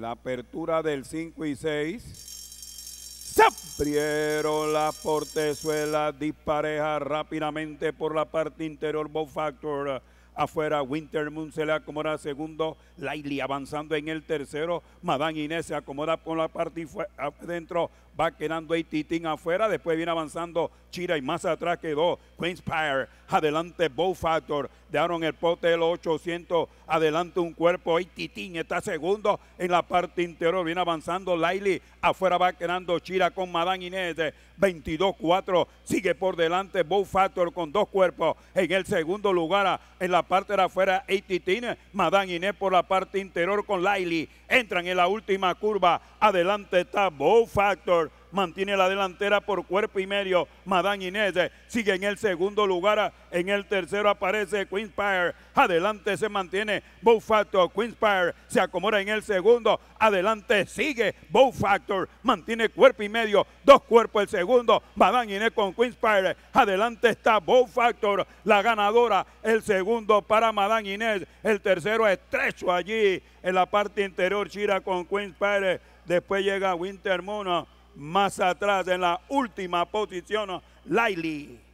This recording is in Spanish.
la apertura del 5 y 6. Se abrieron portezuela portezuelas Dispareja rápidamente por la parte interior. Bow Factor afuera. Winter Moon se le acomoda segundo. Laili avanzando en el tercero. Madame Inés se acomoda por la parte adentro. Va quedando Aititín afuera. Después viene avanzando Chira y más atrás quedó Queenspire. Adelante Bow Factor. Dejaron el pote los 800. Adelante un cuerpo. Aititín está segundo en la parte interior. Viene avanzando Laili. Afuera va quedando Chira con Madame Inés. 22-4. Sigue por delante Bow Factor con dos cuerpos. En el segundo lugar en la parte de afuera, ATT, Madame Inés por la parte interior con Laili. Entran en la última curva. Adelante está Bow Factor mantiene la delantera por cuerpo y medio. Madame Inés eh, sigue en el segundo lugar. En el tercero aparece Queenspire. Adelante se mantiene Bow Factor. Queenspire se acomoda en el segundo. Adelante sigue Bow Factor. Mantiene cuerpo y medio. Dos cuerpos el segundo. Madame Inés con Queenspire. Adelante está Bow Factor. La ganadora. El segundo para Madame Inés. El tercero estrecho allí en la parte interior. Chira con Queenspire. Después llega Winter Mono más atrás en la última posición, Laili.